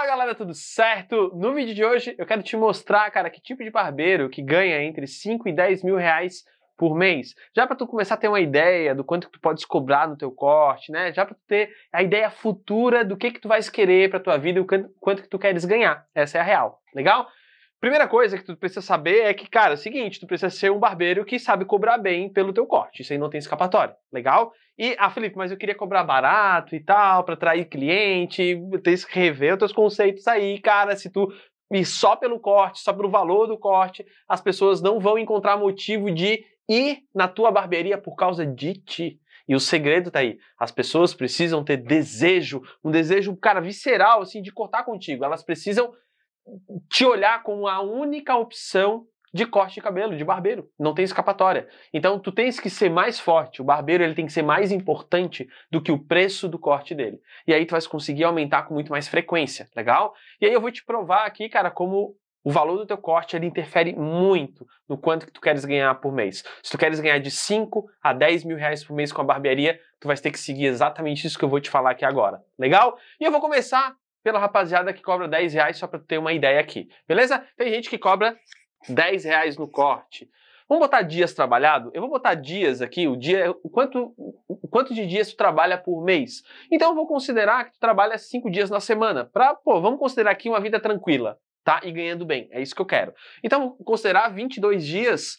Fala galera, tudo certo? No vídeo de hoje eu quero te mostrar, cara, que tipo de barbeiro que ganha entre 5 e 10 mil reais por mês. Já para tu começar a ter uma ideia do quanto que tu podes cobrar no teu corte, né? Já para tu ter a ideia futura do que que tu vais querer para tua vida e o quanto que tu queres ganhar. Essa é a real. Legal? Primeira coisa que tu precisa saber é que, cara, é o seguinte, tu precisa ser um barbeiro que sabe cobrar bem pelo teu corte. Isso aí não tem escapatória. Legal? E, ah, Felipe, mas eu queria cobrar barato e tal, para atrair cliente, tem que rever os teus conceitos aí, cara, se tu e só pelo corte, só pelo valor do corte, as pessoas não vão encontrar motivo de ir na tua barbearia por causa de ti. E o segredo tá aí. As pessoas precisam ter desejo, um desejo, cara, visceral, assim, de cortar contigo. Elas precisam te olhar como a única opção de corte de cabelo, de barbeiro. Não tem escapatória. Então tu tens que ser mais forte. O barbeiro ele tem que ser mais importante do que o preço do corte dele. E aí tu vai conseguir aumentar com muito mais frequência, legal? E aí eu vou te provar aqui, cara, como o valor do teu corte ele interfere muito no quanto que tu queres ganhar por mês. Se tu queres ganhar de 5 a 10 mil reais por mês com a barbearia, tu vais ter que seguir exatamente isso que eu vou te falar aqui agora. Legal? E eu vou começar pela rapaziada que cobra 10 reais, só para ter uma ideia aqui, beleza? Tem gente que cobra 10 reais no corte. Vamos botar dias trabalhado? Eu vou botar dias aqui, o dia, o quanto, o quanto de dias tu trabalha por mês. Então eu vou considerar que tu trabalha 5 dias na semana, Pra, pô, vamos considerar aqui uma vida tranquila, tá? E ganhando bem, é isso que eu quero. Então vou considerar 22 dias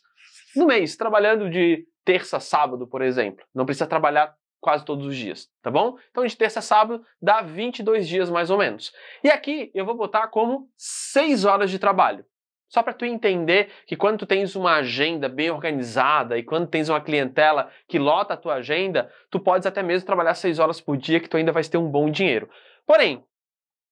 no mês, trabalhando de terça a sábado, por exemplo. Não precisa trabalhar quase todos os dias, tá bom? Então de terça a sábado dá 22 dias mais ou menos. E aqui eu vou botar como 6 horas de trabalho. Só para tu entender que quando tu tens uma agenda bem organizada e quando tens uma clientela que lota a tua agenda, tu podes até mesmo trabalhar 6 horas por dia que tu ainda vais ter um bom dinheiro. Porém,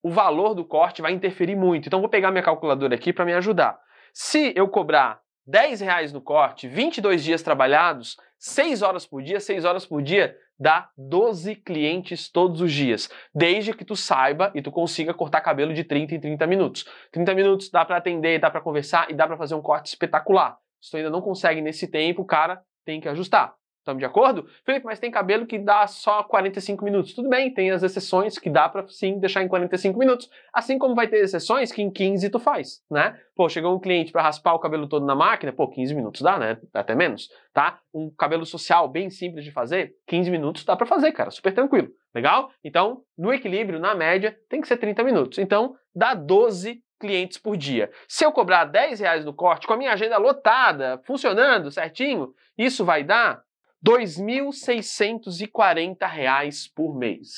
o valor do corte vai interferir muito. Então vou pegar minha calculadora aqui para me ajudar. Se eu cobrar 10 reais no corte, 22 dias trabalhados, 6 horas por dia, 6 horas por dia dá 12 clientes todos os dias, desde que tu saiba e tu consiga cortar cabelo de 30 em 30 minutos. 30 minutos dá para atender, dá para conversar e dá para fazer um corte espetacular. Se tu ainda não consegue nesse tempo, cara, tem que ajustar. Estamos de acordo? Felipe, mas tem cabelo que dá só 45 minutos. Tudo bem, tem as exceções que dá para sim deixar em 45 minutos, assim como vai ter exceções que em 15 tu faz, né? Pô, chegou um cliente para raspar o cabelo todo na máquina, pô, 15 minutos dá, né? Até menos, tá? Um cabelo social bem simples de fazer, 15 minutos dá para fazer, cara, super tranquilo. Legal? Então, no equilíbrio, na média, tem que ser 30 minutos. Então, dá 12 clientes por dia. Se eu cobrar 10 reais no corte, com a minha agenda lotada, funcionando certinho, isso vai dar R$ 2.640 por mês.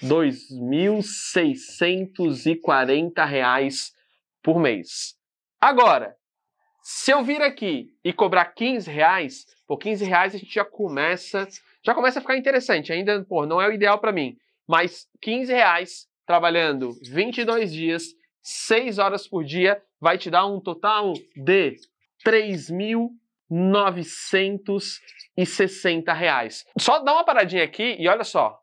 R$ 2.640 por mês. Agora, se eu vir aqui e cobrar 15 reais, por 15 reais a gente já começa, já começa a ficar interessante. Ainda, pô, não é o ideal para mim, mas 15 reais trabalhando 22 dias, 6 horas por dia, vai te dar um total de 3.000 960 reais. Só dá uma paradinha aqui e olha só.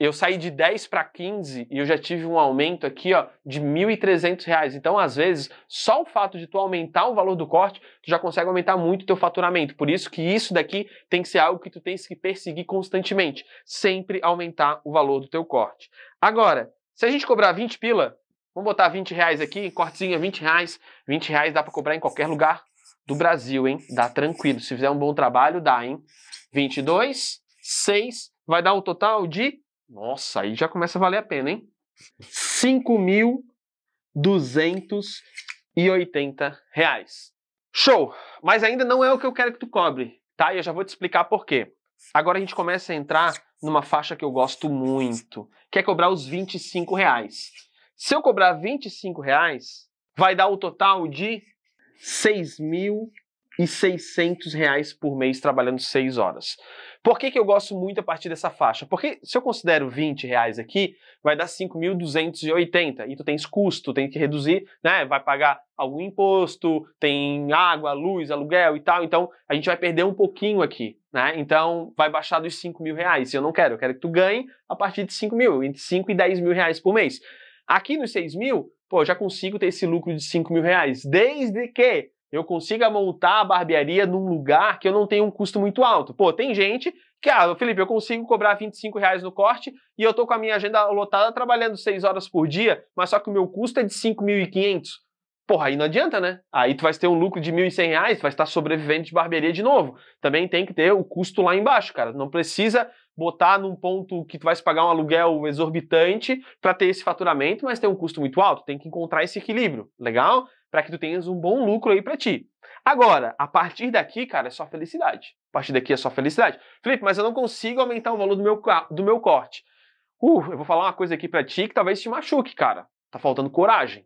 Eu saí de 10 para 15 e eu já tive um aumento aqui ó, de R$ 1.300. Então, às vezes, só o fato de tu aumentar o valor do corte, tu já consegue aumentar muito o teu faturamento. Por isso que isso daqui tem que ser algo que tu tens que perseguir constantemente. Sempre aumentar o valor do teu corte. Agora, se a gente cobrar 20 pila, vamos botar 20 reais aqui, cortezinho é 20 reais. 20 reais dá para cobrar em qualquer lugar, do Brasil, hein? Dá tranquilo. Se fizer um bom trabalho, dá, hein? 22, 6, vai dar um total de. Nossa, aí já começa a valer a pena, hein? 5.280 reais. Show! Mas ainda não é o que eu quero que tu cobre, tá? E eu já vou te explicar por quê. Agora a gente começa a entrar numa faixa que eu gosto muito, que é cobrar os 25 reais. Se eu cobrar 25 reais, vai dar o um total de 6.600 reais por mês trabalhando 6 horas. Por que, que eu gosto muito a partir dessa faixa? Porque se eu considero 20 reais aqui, vai dar 5.280 e tu tens custo, tem que reduzir, né? Vai pagar algum imposto, tem água, luz, aluguel e tal, então a gente vai perder um pouquinho aqui, né? Então vai baixar dos 5 mil reais. Eu não quero, eu quero que tu ganhe a partir de 5 mil, entre 5 e 10 mil reais por mês. Aqui nos 6 mil, pô, já consigo ter esse lucro de 5 mil reais, desde que eu consiga montar a barbearia num lugar que eu não tenha um custo muito alto. Pô, tem gente que, ah, Felipe, eu consigo cobrar 25 reais no corte e eu tô com a minha agenda lotada trabalhando 6 horas por dia, mas só que o meu custo é de 5.500. Porra, aí não adianta, né? Aí tu vai ter um lucro de R$ 1.100, reais, vai estar sobrevivente de barbearia de novo. Também tem que ter o custo lá embaixo, cara. Não precisa botar num ponto que tu vai pagar um aluguel exorbitante para ter esse faturamento, mas tem um custo muito alto. Tem que encontrar esse equilíbrio, legal? Para que tu tenhas um bom lucro aí para ti. Agora, a partir daqui, cara, é só felicidade. A partir daqui é só felicidade. Felipe, mas eu não consigo aumentar o valor do meu, do meu corte. Uh, eu vou falar uma coisa aqui para ti que talvez te machuque, cara. Tá faltando coragem.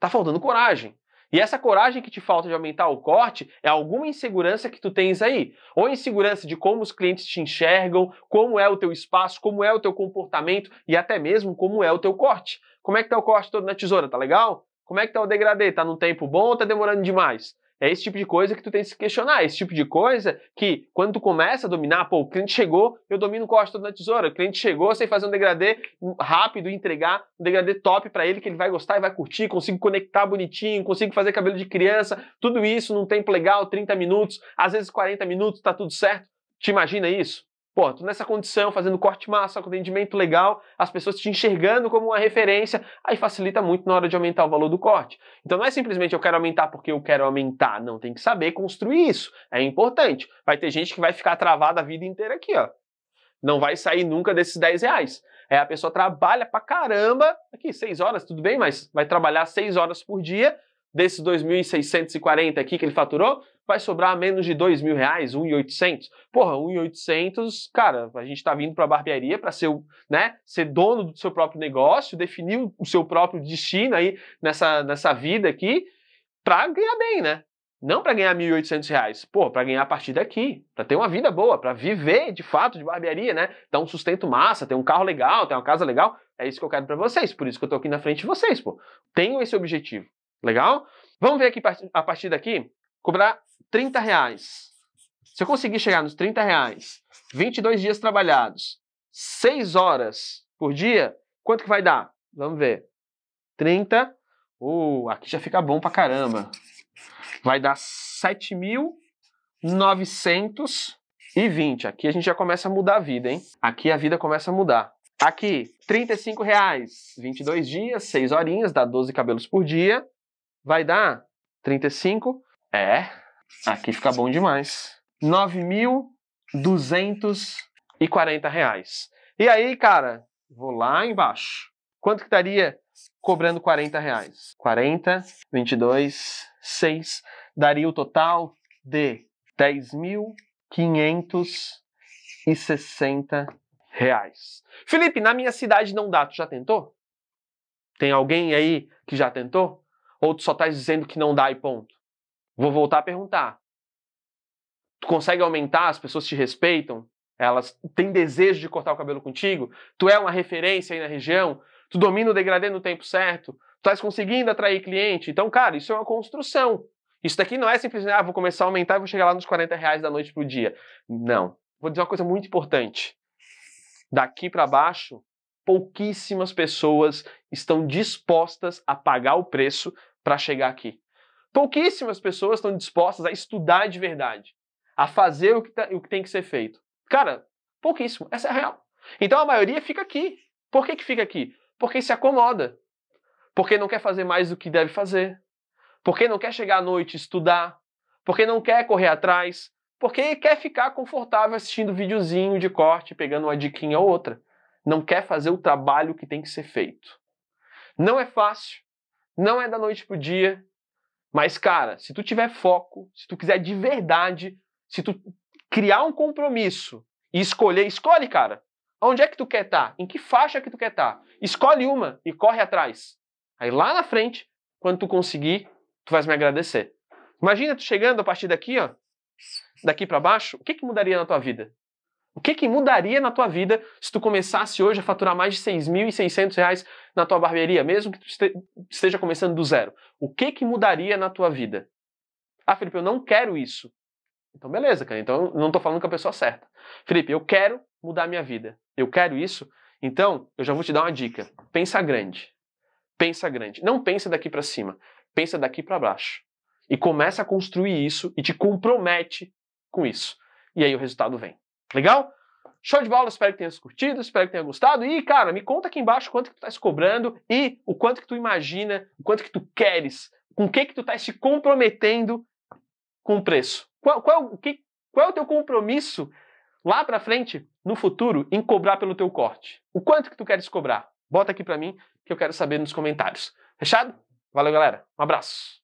Tá faltando coragem. E essa coragem que te falta de aumentar o corte é alguma insegurança que tu tens aí. Ou insegurança de como os clientes te enxergam, como é o teu espaço, como é o teu comportamento e até mesmo como é o teu corte. Como é que tá o corte todo na tesoura? Tá legal? Como é que tá o degradê? Tá num tempo bom ou tá demorando demais? É esse tipo de coisa que tu tem que se questionar, é esse tipo de coisa que quando tu começa a dominar, pô, o cliente chegou, eu domino o costa da tesoura, o cliente chegou, sem fazer um degradê rápido, entregar um degradê top para ele que ele vai gostar e vai curtir, consigo conectar bonitinho, consigo fazer cabelo de criança, tudo isso num tempo legal, 30 minutos, às vezes 40 minutos, tá tudo certo. Te imagina isso? Pô, tu nessa condição, fazendo corte massa, com rendimento legal, as pessoas te enxergando como uma referência, aí facilita muito na hora de aumentar o valor do corte. Então não é simplesmente eu quero aumentar porque eu quero aumentar, não, tem que saber construir isso. É importante. Vai ter gente que vai ficar travada a vida inteira aqui, ó. Não vai sair nunca desses 10 reais. É, a pessoa trabalha pra caramba, aqui, 6 horas, tudo bem, mas vai trabalhar 6 horas por dia, desses 2.640 aqui que ele faturou, vai sobrar menos de dois mil reais, um e oitocentos. Porra, um e oitocentos, cara, a gente tá vindo pra barbearia pra ser, né, ser dono do seu próprio negócio, definir o seu próprio destino aí nessa, nessa vida aqui, pra ganhar bem, né? Não para ganhar oitocentos reais, pô, para ganhar a partir daqui, para ter uma vida boa, para viver de fato de barbearia, né? Dar um sustento massa, ter um carro legal, ter uma casa legal. É isso que eu quero para vocês, por isso que eu tô aqui na frente de vocês, pô. Tenham esse objetivo, legal? Vamos ver aqui a partir daqui cobrar 30 reais. Se eu conseguir chegar nos 30 reais, 22 dias trabalhados, 6 horas por dia, quanto que vai dar? Vamos ver. 30. Uh, aqui já fica bom pra caramba. Vai dar 7.920. Aqui a gente já começa a mudar a vida, hein? Aqui a vida começa a mudar. Aqui, 35 reais, 22 dias, 6 horinhas, dá 12 cabelos por dia. Vai dar 35? É, Aqui fica bom demais. R$ 9.240. E aí, cara, vou lá embaixo. Quanto que estaria cobrando 40 reais? 40, 22, 6, daria o total de 10.560 reais. Felipe, na minha cidade não dá, tu já tentou? Tem alguém aí que já tentou? Ou tu só tá dizendo que não dá e ponto? Vou voltar a perguntar. Tu consegue aumentar? As pessoas te respeitam? Elas têm desejo de cortar o cabelo contigo? Tu é uma referência aí na região? Tu domina o degradê no tempo certo? Tu estás conseguindo atrair cliente? Então, cara, isso é uma construção. Isso daqui não é simplesmente, ah, vou começar a aumentar e vou chegar lá nos 40 reais da noite para o dia. Não. Vou dizer uma coisa muito importante. Daqui para baixo, pouquíssimas pessoas estão dispostas a pagar o preço para chegar aqui. Pouquíssimas pessoas estão dispostas a estudar de verdade, a fazer o que, tá, o que tem que ser feito. Cara, pouquíssimo. Essa é a real. Então a maioria fica aqui. Por que, que fica aqui? Porque se acomoda. Porque não quer fazer mais do que deve fazer. Porque não quer chegar à noite estudar. Porque não quer correr atrás. Porque quer ficar confortável assistindo videozinho de corte, pegando uma diquinha ou outra. Não quer fazer o trabalho que tem que ser feito. Não é fácil. Não é da noite para o dia. Mas, cara, se tu tiver foco, se tu quiser de verdade, se tu criar um compromisso e escolher, escolhe, cara. Onde é que tu quer estar? Tá? Em que faixa que tu quer estar? Tá? Escolhe uma e corre atrás. Aí lá na frente, quando tu conseguir, tu vais me agradecer. Imagina tu chegando a partir daqui, ó, daqui para baixo, o que que mudaria na tua vida? O que, que mudaria na tua vida se tu começasse hoje a faturar mais de 6.600 reais na tua barbearia, mesmo que tu esteja começando do zero? O que, que mudaria na tua vida? Ah, Felipe, eu não quero isso. Então, beleza, cara. Então, eu não estou falando com a pessoa certa. Felipe, eu quero mudar a minha vida. Eu quero isso. Então, eu já vou te dar uma dica. Pensa grande. Pensa grande. Não pensa daqui para cima. Pensa daqui para baixo. E começa a construir isso e te compromete com isso. E aí o resultado vem. Legal? Show de bola, espero que tenhas curtido, espero que tenha gostado. E, cara, me conta aqui embaixo quanto que tu tá se cobrando e o quanto que tu imagina, o quanto que tu queres, com o que que tu tá se comprometendo com o preço. Qual, qual, que, qual é o teu compromisso lá para frente, no futuro, em cobrar pelo teu corte? O quanto que tu queres cobrar? Bota aqui para mim que eu quero saber nos comentários. Fechado? Valeu, galera. Um abraço.